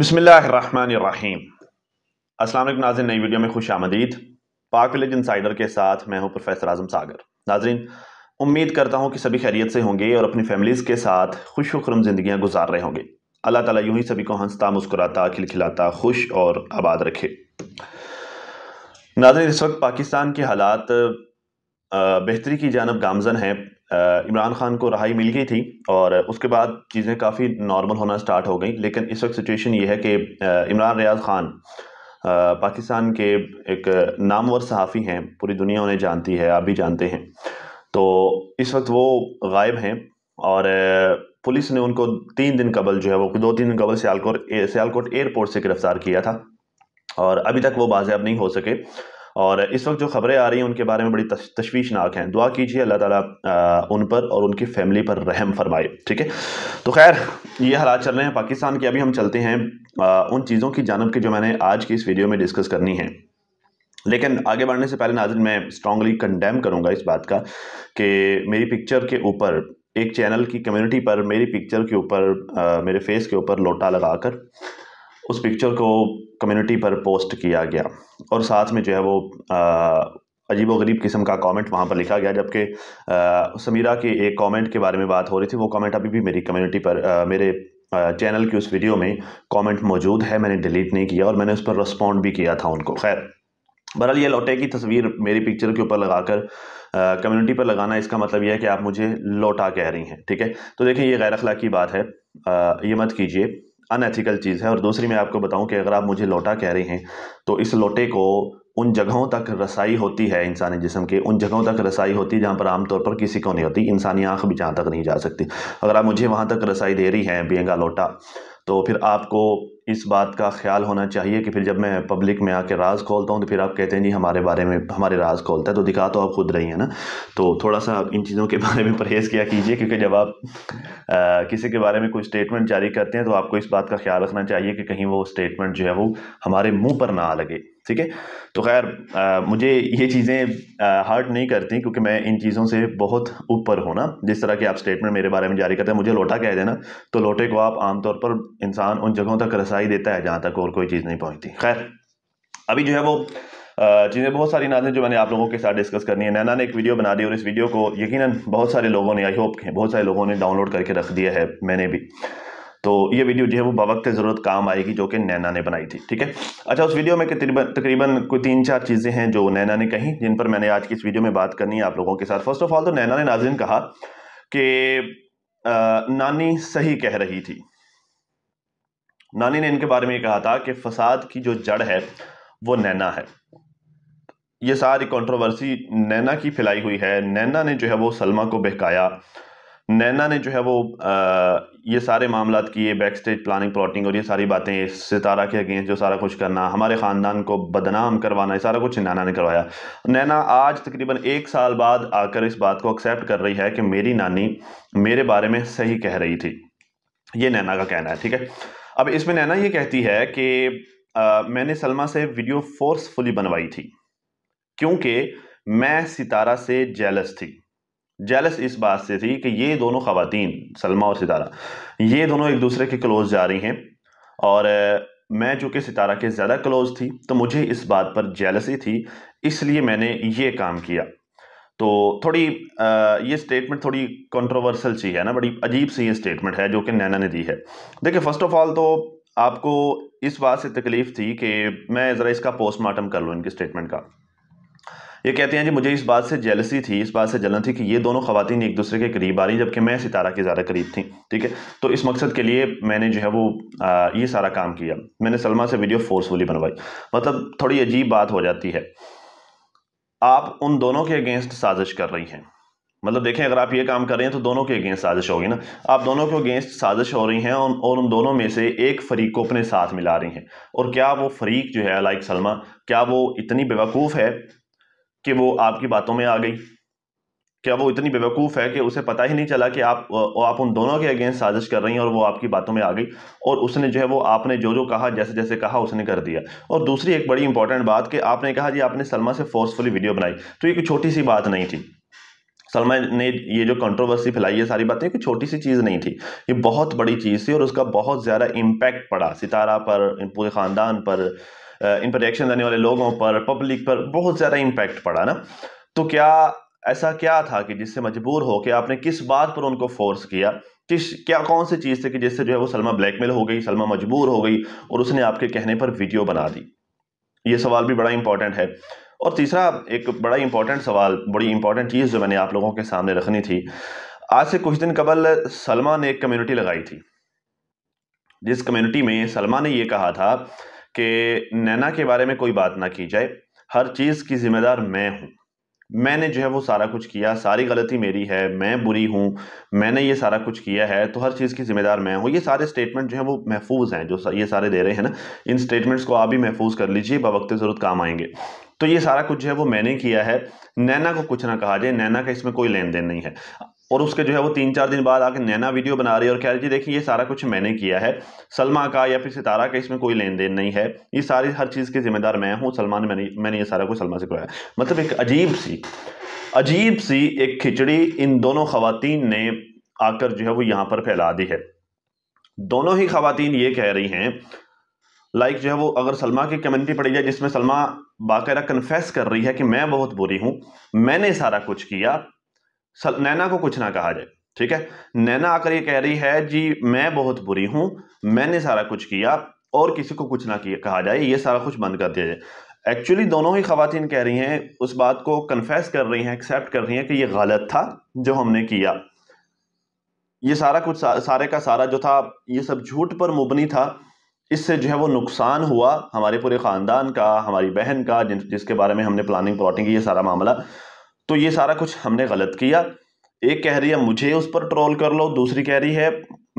बसमीम असल नाजिन नई वीडियो में खुश आमदीद पाक विलेज के साथ मैं हूं प्रोफेसर आजम सागर नाजरीन उम्मीद करता हूं कि सभी खैरियत से होंगे और अपनी फैमिलीज़ के साथ खुश वक्रम ज़िंदियाँ गुजार रहे होंगे अल्लाह ताला यूं ही सभी को हंसता मुस्कुराता खिलखिलाता खुश और आबाद रखे नाजरीन इस वक्त पाकिस्तान के हालात बेहतरी की जानब गामजन है इमरान खान को रहाई मिल गई थी और उसके बाद चीज़ें काफ़ी नॉर्मल होना स्टार्ट हो गई लेकिन इस वक्त सिचुएशन ये है कि इमरान रियाज ख़ान पाकिस्तान के एक नामवर सहाफ़ी हैं पूरी दुनिया उन्हें जानती है आप भी जानते हैं तो इस वक्त वो गायब हैं और पुलिस ने उनको तीन दिन कबल जो है वो दो तीन दिन कबल सियालकोट सियालकोट एयरपोर्ट से गिरफ़्तार किया था और अभी तक वो बाजियाब नहीं हो सके और इस वक्त जो खबरें आ रही हैं उनके बारे में बड़ी तशवीशनाक हैं दुआ कीजिए अल्लाह ताला उन पर और उनकी फैमिली पर रहम फरमाए ठीक है तो खैर ये हालात चल रहे हैं पाकिस्तान के अभी हम चलते हैं उन चीज़ों की जानब की जो मैंने आज की इस वीडियो में डिस्कस करनी है लेकिन आगे बढ़ने से पहले नाजिन मैं स्ट्रांगली कंडेम करूँगा इस बात का कि मेरी पिक्चर के ऊपर एक चैनल की कम्युनिटी पर मेरी पिक्चर के ऊपर मेरे फेस के ऊपर लोटा लगाकर उस पिक्चर को कम्युनिटी पर पोस्ट किया गया और साथ में जो है वो अजीब गरीब किस्म का कमेंट वहाँ पर लिखा गया जबकि समीरा के एक कमेंट के बारे में बात हो रही थी वो कमेंट अभी भी मेरी कम्युनिटी पर आ, मेरे चैनल की उस वीडियो में कमेंट मौजूद है मैंने डिलीट नहीं किया और मैंने उस पर रिस्पॉन्ड भी किया था उनको खैर बहरहाल ये लौटे की तस्वीर मेरी पिक्चर के ऊपर लगाकर कम्युनिटी पर लगाना इसका मतलब यह है कि आप मुझे लौटा कह रही हैं ठीक है तो देखिए ये गैर की बात है आ, ये मत कीजिए अनएथिकल चीज़ है और दूसरी मैं आपको बताऊं कि अगर आप मुझे लोटा कह रहे हैं तो इस लोटे को उन जगहों तक रसाई होती है इंसानी जिसम के उन जगहों तक रसाई होती है जहाँ पर आमतौर पर किसी को नहीं होती इंसानी आँख भी जहाँ तक नहीं जा सकती अगर आप मुझे वहाँ तक रसाई दे रही हैं बेंगा लोटा तो फिर आपको इस बात का ख्याल होना चाहिए कि फिर जब मैं पब्लिक में आके राज खोलता हूँ तो फिर आप कहते हैं जी हमारे बारे में हमारे राज खोलता है तो दिखा तो आप खुद रही हैं ना तो थोड़ा सा इन चीज़ों के बारे में परहेज़ किया कीजिए क्योंकि जब आप आ, किसी के बारे में कोई स्टेटमेंट जारी करते हैं तो आपको इस बात का ख्याल रखना चाहिए कि कहीं वो स्टेटमेंट जो है वो हमारे मुँह पर ना लगे ठीक है तो खैर मुझे ये चीज़ें हर्ट नहीं करती क्योंकि मैं इन चीज़ों से बहुत ऊपर हूँ ना जिस तरह के आप स्टेटमेंट मेरे बारे में जारी करते हैं मुझे लोटा कह देना तो लोटे को आप आमतौर पर इंसान उन जगहों तक रसाई देता है जहाँ तक और कोई चीज़ नहीं पहुँचती खैर अभी जो है वो चीज़ें बहुत सारी नाजें जो मैंने आप लोगों के साथ डिस्कस करनी है नैना ने एक वीडियो बना दी और इस वीडियो को यकीनन बहुत सारे लोगों ने आई होप बहुत सारे लोगों ने डाउनलोड करके रख दिया है मैंने भी तो ये वीडियो जो है वो बवक्त ज़रूरत काम आएगी जो कि नैना ने बनाई थी ठीक है अच्छा उस वीडियो में तकरीबन तकरीबन कोई तीन चार चीज़ें हैं जो नैना ने कही जिन पर मैंने आज की इस वीडियो में बात करनी है आप लोगों के साथ फर्स्ट ऑफ ऑल तो नैना ने नाजिन कहा कि नानी सही कह रही थी नानी ने इनके बारे में कहा था कि फसाद की जो जड़ है वो नैना है ये सारी कंट्रोवर्सी नैना की फैलाई हुई है नैना ने जो है वो सलमा को बहकाया नैना ने जो है वो आ, ये सारे मामला किए बैक स्टेज प्लानिंग प्लॉटिंग और ये सारी बातें सितारा के अगेंस्ट जो सारा कुछ करना हमारे ख़ानदान को बदनाम करवाना ये सारा कुछ नैना ने करवाया नैना आज तकरीबन एक साल बाद आकर इस बात को एक्सेप्ट कर रही है कि मेरी नानी मेरे बारे में सही कह रही थी ये नैना का कहना है ठीक है अब इसमें नैना ये कहती है कि आ, मैंने सलमा से वीडियो फोर्सफुली बनवाई थी क्योंकि मैं सितारा से जेलस थी जेलस इस बात से थी कि ये दोनों ख़वातीन सलमा और सितारा ये दोनों एक दूसरे के क्लोज जा रही हैं और मैं चूँकि सितारा के ज़्यादा क्लोज थी तो मुझे इस बात पर जेलसी थी इसलिए मैंने ये काम किया तो थोड़ी आ, ये स्टेटमेंट थोड़ी कंट्रोवर्सल सी है ना बड़ी अजीब सी ये स्टेटमेंट है जो कि नैना ने दी है देखिए फ़र्स्ट ऑफ़ ऑल तो आपको इस बात से तकलीफ़ थी कि मैं ज़रा इसका पोस्टमार्टम कर लूँ इनकी स्टेटमेंट का ये कहते हैं जी मुझे इस बात से जेलसी थी इस बात से जलन थी कि ये दोनों खातन एक दूसरे के करीब आ रही जबकि मैं सितारा के ज़्यादा करीब थी ठीक है तो इस मकसद के लिए मैंने जो है वो आ, ये सारा काम किया मैंने सलमा से वीडियो फोर्सफुली बनवाई मतलब थोड़ी अजीब बात हो जाती है आप उन दोनों के अगेंस्ट साजिश कर रही हैं मतलब देखें अगर आप ये काम कर रहे हैं तो दोनों के अगेंस्ट साजिश होगी ना आप दोनों के अगेंस्ट साजिश हो रही हैं और, और उन दोनों में से एक फरीक को अपने साथ मिला रही हैं और क्या वो फरीक जो है लाइक सलमा क्या वो इतनी बेवकूफ़ है कि वो आपकी बातों में आ गई क्या वो इतनी बेवकूफ़ है कि उसे पता ही नहीं चला कि आप आप उन दोनों के अगेंस्ट साजिश कर रही हैं और वो आपकी बातों में आ गई और उसने जो है वो आपने जो जो कहा जैसे जैसे कहा उसने कर दिया और दूसरी एक बड़ी इंपॉर्टेंट बात कि आपने कहा जी आपने सलमा से फोर्सफुली वीडियो बनाई तो ये कोई छोटी सी बात नहीं थी सलमा ने ये जो कंट्रोवर्सी फैलाई है सारी बातें कोई छोटी सी चीज़ नहीं थी ये बहुत बड़ी चीज़ थी और उसका बहुत ज़्यादा इम्पैक्ट पड़ा सितारा पर पूरे ख़ानदान पर इन पर रिएक्शन आने वाले लोगों पर पब्लिक पर बहुत ज़्यादा इम्पैक्ट पड़ा ना तो क्या ऐसा क्या था कि जिससे मजबूर हो कि आपने किस बात पर उनको फोर्स किया किस क्या कौन सी चीज़ थी कि जिससे जो है वो सलमा ब्लैकमेल हो गई सलमा मजबूर हो गई और उसने आपके कहने पर वीडियो बना दी ये सवाल भी बड़ा इंपॉर्टेंट है और तीसरा एक बड़ा इंपॉर्टेंट सवाल बड़ी इंपॉर्टेंट चीज़ जो मैंने आप लोगों के सामने रखनी थी आज से कुछ दिन कबल सलमा ने एक कम्युनिटी लगाई थी जिस कम्युनिटी में सलमा ने ये कहा था कि नैना के बारे में कोई बात ना की जाए हर चीज़ की ज़िम्मेदार मैं हूँ मैंने जो है वो सारा कुछ किया सारी गलती मेरी है मैं बुरी हूँ मैंने ये सारा कुछ किया है तो हर चीज़ की ज़िम्मेदार मैं हूँ ये सारे स्टेटमेंट जो है वो महफूज हैं जो ये सारे दे रहे हैं ना इन स्टेटमेंट्स को आप भी महफूज कर लीजिए बवक्त ज़रूरत काम आएंगे तो ये सारा कुछ जो है वो मैंने किया है नैना को कुछ ना कहा जाए नैना का इसमें कोई लेन देन नहीं है और उसके जो है वो तीन चार दिन बाद आके नैना वीडियो बना रही है और कह रही जी देखिए ये सारा कुछ मैंने किया है सलमा का या फिर सितारा का इसमें कोई लेन देन नहीं है ये सारी हर चीज़ के जिम्मेदार मैं हूँ सलमान मैंने मैंने ये सारा कुछ सलमा से करवाया मतलब एक अजीब सी अजीब सी एक खिचड़ी इन दोनों खातन ने आकर जो है वो यहाँ पर फैला दी है दोनों ही खातन ये कह रही हैं लाइक like जो है वो अगर सलमा की कम्युनिटी पड़ी जाए जिसमें सलमा बाकायदा कन्फेस कर रही है कि मैं बहुत बुरी हूँ मैंने सारा कुछ किया नैना को कुछ ना कहा जाए ठीक है नैना आकर ये कह रही है जी मैं बहुत बुरी हूं मैंने सारा कुछ किया और किसी को कुछ ना किया कहा जाए ये सारा कुछ बंद कर दिया जाए एक्चुअली दोनों ही खातन कह रही हैं उस बात को कन्फेस कर रही हैं एक्सेप्ट कर रही हैं कि ये गलत था जो हमने किया ये सारा कुछ सा, सारे का सारा जो था ये सब झूठ पर मुबनी था इससे जो है वो नुकसान हुआ हमारे पूरे ख़ानदान का हमारी बहन का जिन जिसके बारे में हमने प्लानिंग प्लॉटिंग की ये सारा मामला तो ये सारा कुछ हमने गलत किया एक कह रही है मुझे उस पर ट्रोल कर लो दूसरी कह रही है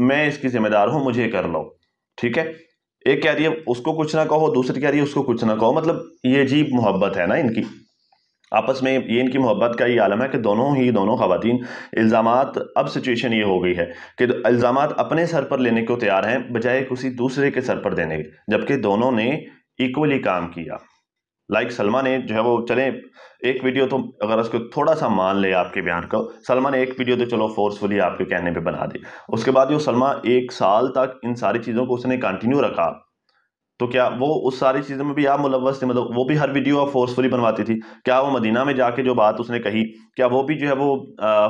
मैं इसकी जिम्मेदार हूँ मुझे कर लो ठीक है एक कह रही है उसको कुछ ना कहो दूसरी कह रही है उसको कुछ ना कहो मतलब ये अजीब मोहब्बत है ना इनकी आपस में ये इनकी मोहब्बत का ही आलम है कि दोनों ही दोनों खातन इल्ज़ाम अब सिचुएशन ये हो गई है कि इल्ज़ाम अपने सर पर लेने को तैयार हैं बजाय किसी दूसरे के सर पर देने के जबकि दोनों ने इक्वली काम किया लाइक सलमा ने जो है वो चले एक वीडियो तो अगर उसको थोड़ा सा मान ले आपके बयान को सलमा ने एक वीडियो तो चलो फोर्सफुली आपके कहने पे बना दी उसके बाद जो सलमा एक साल तक इन सारी चीज़ों को उसने कंटिन्यू रखा तो क्या वो उस सारी चीज़ों में भी आप मुलवस थे मतलब वो भी हर वीडियो आप फोर्सफुली बनवाती थी क्या वो मदीना में जाके जो बात उसने कही क्या वो भी जो है वो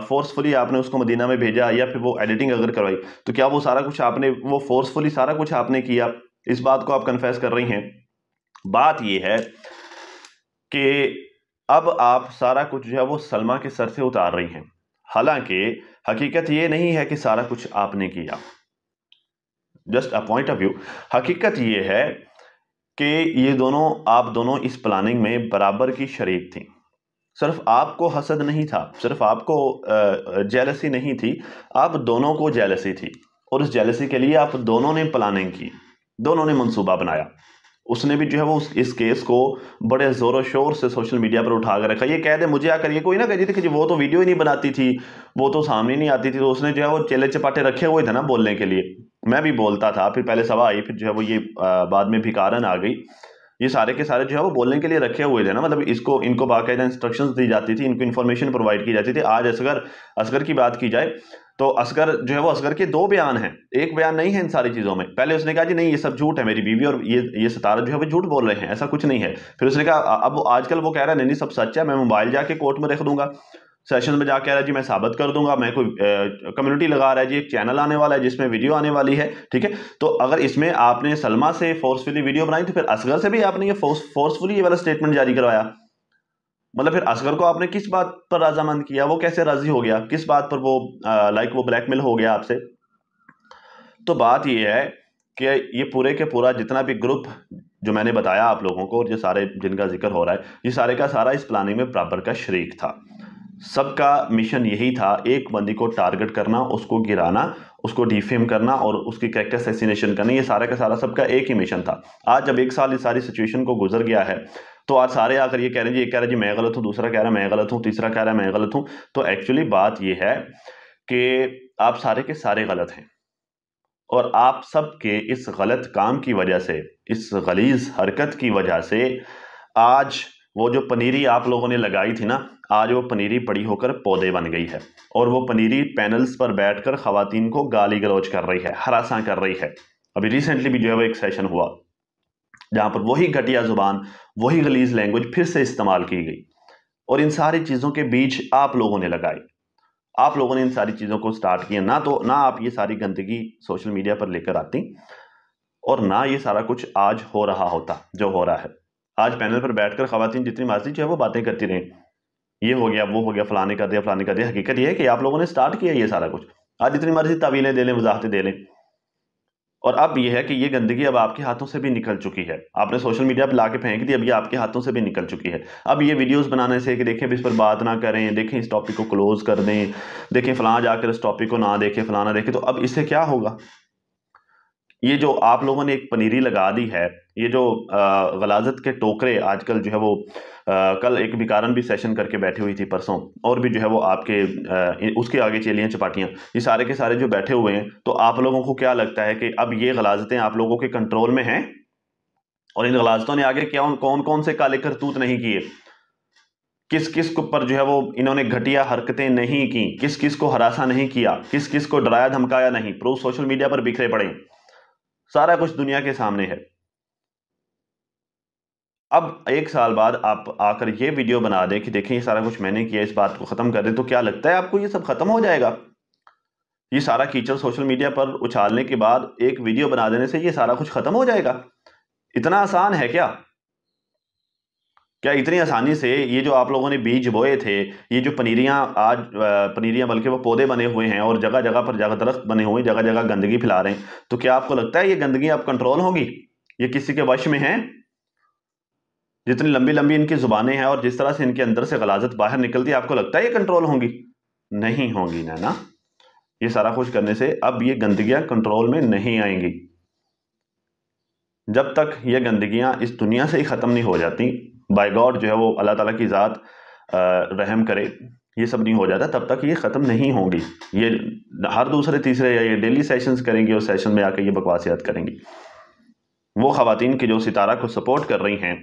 फोर्सफुली आपने उसको मदीना में भेजा या फिर वो एडिटिंग अगर करवाई तो क्या वो सारा कुछ आपने वो फोर्सफुली सारा कुछ आपने किया इस बात को आप कन्फेस कर रही हैं बात यह है कि अब आप सारा कुछ जो है वो सलमा के सर से उतार रही हैं हालांकि हकीकत ये नहीं है कि सारा कुछ आपने किया just a point of view हकीकत ये है कि ये दोनों आप दोनों इस प्लानिंग में बराबर की शरीक थी सिर्फ आपको हसद नहीं था सिर्फ आपको जेलसी नहीं थी आप दोनों को जेलसी थी और उस जेलसी के लिए आप दोनों ने प्लानिंग की दोनों ने मंसूबा बनाया उसने भी जो है वो उस इस केस को बड़े ज़ोरों शोर से सोशल मीडिया पर उठा कर रखा ये कह दे मुझे आकर ये कोई ना कहती थी कि वो तो वीडियो ही नहीं बनाती थी वो तो सामने नहीं आती थी तो उसने जो है वो चेले चपाटे रखे हुए थे ना बोलने के लिए मैं भी बोलता था फिर पहले सवा आई फिर जो है वो ये बाद में भिकारन आ गई ये सारे के सारे जो है वो बोलने के लिए रखे हुए थे ना मतलब इसको इनको बाकायदा इंस्ट्रक्शंस दी जाती थी इनको इन्फॉर्मेशन प्रोवाइड की जाती थी आज असगर असगर की बात की जाए तो असगर जो है वो असगर के दो बयान हैं एक बयान नहीं है इन सारी चीज़ों में पहले उसने कहा जी नहीं ये सब झूठ है मेरी बीवी और ये ये सितारा जो है वो झूठ बोल रहे हैं ऐसा कुछ नहीं है फिर उसने कहा अब आजकल वो कह रहा है नहीं नहीं सब सच है मैं मोबाइल जाके कोर्ट में रख दूंगा सेशन में जा कह रहा है जी मैं साबित कर दूंगा मैं कोई कम्युनिटी लगा रहा है जी एक चैनल आने वाला है जिसमें वीडियो आने वाली है ठीक है तो अगर इसमें आपने सलमा से फोर्सफुली वीडियो बनाई तो फिर असगर से भी आपने ये फोर्स फोर्सफुली ये वाला स्टेटमेंट जारी करवाया मतलब फिर असगर को आपने किस बात पर राजामंद किया वो कैसे राजी हो गया किस बात पर वो लाइक वो ब्लैकमेल हो गया आपसे तो बात ये है कि ये पूरे के पूरा जितना भी ग्रुप जो मैंने बताया आप लोगों को और ये सारे जिनका जिक्र हो रहा है ये सारे का सारा इस प्लानिंग में बराबर का शरीक था सबका मिशन यही था एक बंदी को टारगेट करना उसको गिराना उसको डिफेम करना और उसकी कैक्टर असैसिनेशन करना ये सारा का सारा सबका एक ही मिशन था आज जब एक साल इस सारी सिचुएशन को गुजर गया है तो आज सारे आकर ये कह रहे हैं जी एक कह रहे हैं जी मैं गलत हूँ दूसरा कह रहा है मैं गलत हूँ तीसरा कह रहा है मैं गलत हूँ तो एक्चुअली बात यह है कि आप सारे के सारे गलत हैं और आप सब के इस गलत काम की वजह से इस गलीज हरकत की वजह से आज वो जो पनीरी आप लोगों ने लगाई थी ना आज वो पनीरी पड़ी होकर पौधे बन गई है और वो पनीरी पैनल्स पर बैठकर ख़वातीन को गाली गलौज कर रही है हरासा कर रही है अभी रिसेंटली भी जो है वो एक सेशन हुआ जहाँ पर वही घटिया ज़ुबान वही गलीज लैंग्वेज फिर से इस्तेमाल की गई और इन सारी चीज़ों के बीच आप लोगों ने लगाई आप लोगों ने इन सारी चीज़ों को स्टार्ट किया ना तो ना आप ये सारी गंदगी सोशल मीडिया पर लेकर आती और ना ये सारा कुछ आज हो रहा होता जो हो रहा है आज पैनल पर बैठकर खातन जितनी मर्जी जो है वो बातें करती रहें ये हो गया वो हो गया फलाने कर दिया फलाने कर दिया हकीकत ये है कि आप लोगों ने स्टार्ट किया ये सारा कुछ आज जितनी मर्जी तवीलें दे लें वजाहतें दे लें और अब यह है कि ये गंदगी अब आपके हाथों से भी निकल चुकी है आपने सोशल मीडिया पर ला के फेंक दी अब ये आपके हाथों से भी निकल चुकी है अब ये वीडियोस बनाने से कि देखें इस पर बात ना करें देखें इस टॉपिक को क्लोज़ कर दें देखें फ़लाँ जाकर इस टॉपिक को ना देखें फ़लाना देखें तो अब इससे क्या होगा ये जो आप लोगों ने एक पनीरी लगा दी है ये जो गलाजत के टोकरे आजकल जो है वो आ, कल एक बिकारन भी सेशन करके बैठी हुई थी परसों और भी जो है वो आपके आ, उसके आगे चेलियाँ चपाटियाँ ये सारे के सारे जो बैठे हुए हैं तो आप लोगों को क्या लगता है कि अब ये गलाजतें आप लोगों के कंट्रोल में हैं और इन गलाजतों ने आगे क्या कौन कौन से काले करतूत नहीं किए किस किस को पर जो है वो इन्होंने घटिया हरकतें नहीं की किस किस को हरासा नहीं किया किस किस को डराया धमकाया नहीं प्रो सोशल मीडिया पर बिखरे पड़े सारा कुछ दुनिया के सामने है अब एक साल बाद आप आकर ये वीडियो बना दें कि देखें ये सारा कुछ मैंने किया इस बात को ख़त्म कर दें तो क्या लगता है आपको ये सब ख़त्म हो जाएगा ये सारा कीचड़ सोशल मीडिया पर उछालने के बाद एक वीडियो बना देने से ये सारा कुछ ख़त्म हो जाएगा इतना आसान है क्या क्या इतनी आसानी से ये जो आप लोगों ने बीज बोए थे ये जो पनीरियाँ आज पनीरियाँ बल्कि वो पौधे बने हुए हैं और जगह जगह पर जगह दरख्त बने हुए हैं जगह जगह गंदगी फैला रहे हैं तो क्या आपको लगता है ये गंदगी आप कंट्रोल होगी ये किसी के वश में है जितनी लंबी लंबी इनकी जुबानें हैं और जिस तरह से इनके अंदर से गलाजत बाहर निकलती है आपको लगता है ये कंट्रोल होंगी नहीं होंगी ना ना ये सारा कुछ करने से अब ये गंदगियाँ कंट्रोल में नहीं आएंगी जब तक ये गंदगियाँ इस दुनिया से ही ख़त्म नहीं हो जाती बाय गॉड जो है वो अल्लाह ताला की ज़ात रहम करे ये सब नहीं हो जाता तब तक ये ख़त्म नहीं होगी ये हर दूसरे तीसरे या ये डेली सेशंस करेंगी और सेशन में आकर ये बकवासियात करेंगी वो ख़वान की जो सितारा को सपोर्ट कर रही हैं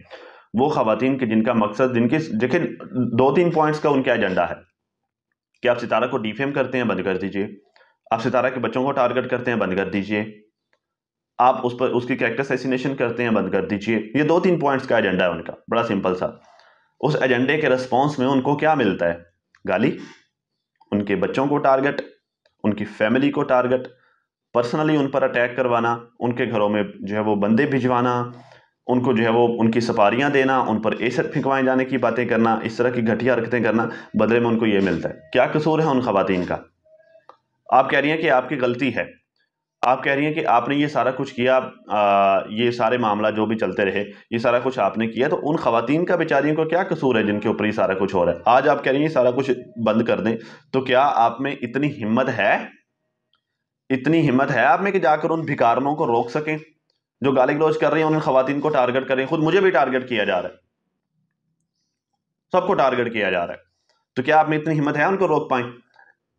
वो ख़वान के जिनका मकसद जिनकी देखिए दो तीन पॉइंट्स का उनका एजेंडा है कि आप सितारा को डिफेम करते हैं बंद कर दीजिए आप सितारा के बच्चों को टारगेट करते हैं बंद कर दीजिए आप उस पर उसकी कैरेक्टर सेसिनेशन करते हैं बंद कर दीजिए ये दो तीन पॉइंट्स का एजेंडा है उनका बड़ा सिंपल सा उस एजेंडे के रिस्पॉन्स में उनको क्या मिलता है गाली उनके बच्चों को टारगेट उनकी फैमिली को टारगेट पर्सनली उन पर अटैक करवाना उनके घरों में जो है वो बंदे भिजवाना उनको जो है वो उनकी सफारियाँ देना उन पर एसर फेंकवाए जाने की बातें करना इस तरह की घटिया हरकतें करना बदले में उनको ये मिलता है क्या कसूर है उन खातन का आप कह रही हैं कि आपकी गलती है आप कह रही हैं कि आपने ये सारा कुछ किया आ, ये सारे मामला जो भी चलते रहे ये सारा कुछ आपने किया तो उन खातन का बेचारियों का क्या कसूर है जिनके ऊपर ये सारा कुछ हो रहा है आज आप कह रही हैं सारा कुछ बंद कर दें तो क्या आप में इतनी हिम्मत है इतनी हिम्मत है आप में कि जाकर उन भिकारनों को रोक सकें जो गाली गलोज कर रहे हैं उन खातन को टारगेट करें खुद मुझे भी टारगेट किया जा रहा है सबको टारगेट किया जा रहा है तो क्या आप में इतनी हिम्मत है उनको रोक पाएं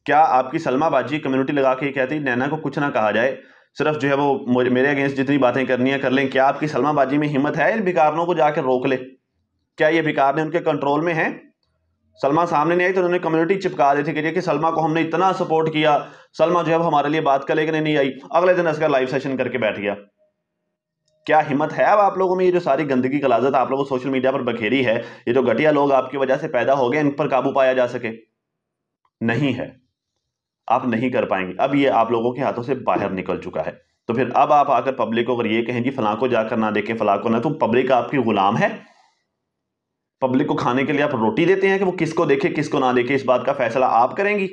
क्या आपकी सलमा बाजी कम्युनिटी लगा के कहती नैना को कुछ ना कहा जाए सिर्फ जो है वो मेरे अगेंस्ट जितनी बातें करनी है कर लें क्या आपकी सलमा बाजी में हिम्मत है इन भिकारनों को जाकर रोक ले क्या ये भिकार ने उनके कंट्रोल में है सलमा सामने नहीं आई तो उन्होंने कम्युनिटी चिपका दी थी कि, कि सलमा को हमने इतना सपोर्ट किया सलमा जो है हमारे लिए बात कर लेकिन नहीं नहीं आई अगले दिन असगर लाइव सेशन करके बैठ गया क्या हिम्मत है अब आप लोगों में ये जो सारी गंदगी कलाजत आप लोगों को सोशल मीडिया पर बखेरी है ये जो घटिया लोग आपकी वजह से पैदा हो गए इन पर काबू पाया जा सके नहीं है आप नहीं कर पाएंगे अब ये आप लोगों के हाथों से बाहर निकल चुका है तो फिर अब आप आकर पब्लिक को अगर ये कहें कि फला को जाकर ना देखें फला को ना तो पब्लिक आपकी गुलाम है पब्लिक को खाने के लिए आप रोटी देते हैं कि वो किसको देखे किसको ना देखे इस बात का फैसला आप करेंगी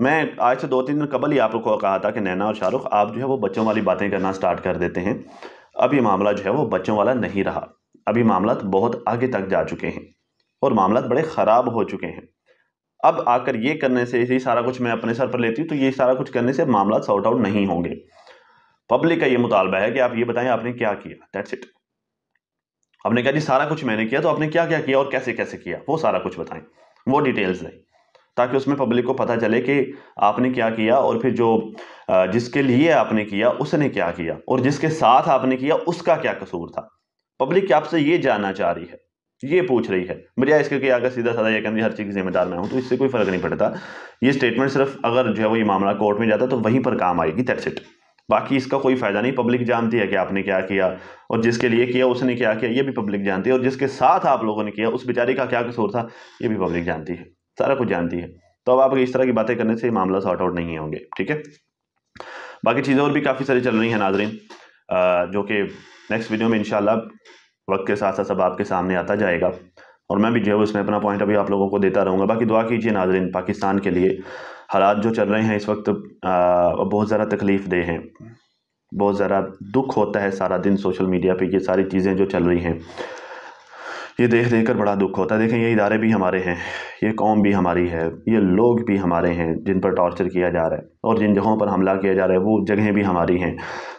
मैं आज से दो तीन दिन कबल ही आपको कहा था कि नैना और शाहरुख आप जो है वो बच्चों वाली बातें करना स्टार्ट कर देते हैं अब ये मामला जो है वो बच्चों वाला नहीं रहा अभी मामला तो बहुत आगे तक जा चुके हैं और मामला बड़े ख़राब हो चुके हैं अब आकर ये करने से ही सारा कुछ मैं अपने सर पर लेती हूँ तो ये सारा कुछ करने से मामला सॉर्ट आउट नहीं होंगे पब्लिक का ये मुतालबा है कि आप ये बताएं आपने क्या किया दैट्स इट आपने कहा जी सारा कुछ मैंने किया तो आपने क्या क्या किया और कैसे कैसे किया वो सारा कुछ बताएं वो डिटेल्स दें ताकि उसमें पब्लिक को पता चले कि आपने क्या किया और फिर जो जिसके लिए आपने किया उसने क्या किया और जिसके साथ आपने किया उसका क्या कसूर था पब्लिक आपसे ये जानना चाह रही है ये पूछ रही है बजाय इसके कि आगे सीधा साधा यह कहती हर चीज़ की जिम्मेदार मैं हूँ तो इससे कोई फर्क नहीं पड़ता ये स्टेटमेंट सिर्फ अगर जो है वो ये मामला कोर्ट में जाता तो वहीं पर काम आएगी दैट्स इट बाकी इसका कोई फ़ायदा नहीं पब्लिक जानती है कि आपने क्या किया और जिसके लिए किया उसने क्या किया ये भी पब्लिक जानती है और जिसके साथ आप लोगों ने किया उस बेचारे का क्या कसूर था ये भी पब्लिक जानती है सारा कुछ जानती है तो अब आप इस तरह की बातें करने से मामला सॉर्ट आउट नहीं होंगे ठीक है बाकी चीज़ें और भी काफ़ी सारी चल रही हैं नाजरीन जो कि नेक्स्ट वीडियो में इंशाल्लाह वक्त के साथ साथ सब आपके सामने आता जाएगा और मैं भी जो है उसमें अपना पॉइंट अभी आप लोगों को देता रहूँगा बाकी दुआ कीजिए नाजरन पाकिस्तान के लिए हालात जो चल रहे हैं इस वक्त बहुत ज़्यादा तकलीफ़ दे हैं बहुत ज़्यादा दुख होता है सारा दिन सोशल मीडिया पे ये सारी चीज़ें जो चल रही हैं ये देख देख कर बड़ा दुख होता है देखें ये इदारे भी हमारे हैं ये कौम भी हमारी है ये लोग भी हमारे हैं जिन पर टॉर्चर किया जा रहा है और जिन जगहों पर हमला किया जा रहा है वो जगहें भी हमारी हैं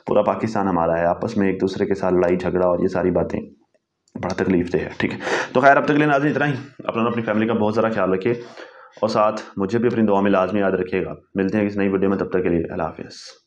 पूरा पाकिस्तान हमारा है आपस में एक दूसरे के साथ लड़ाई झगड़ा और ये सारी बातें बड़ा तकलीफ दे है ठीक है तो खैर अब तक के लिए नाजिन इतना ही अपना अपनी फैमिली का बहुत सारा ख्याल रखिए और साथ मुझे भी अपनी दुआ में लाजमी याद रखिएगा मिलते हैं किसी नई वीडियो में तब तक के लिए अल्लाह हाफिज़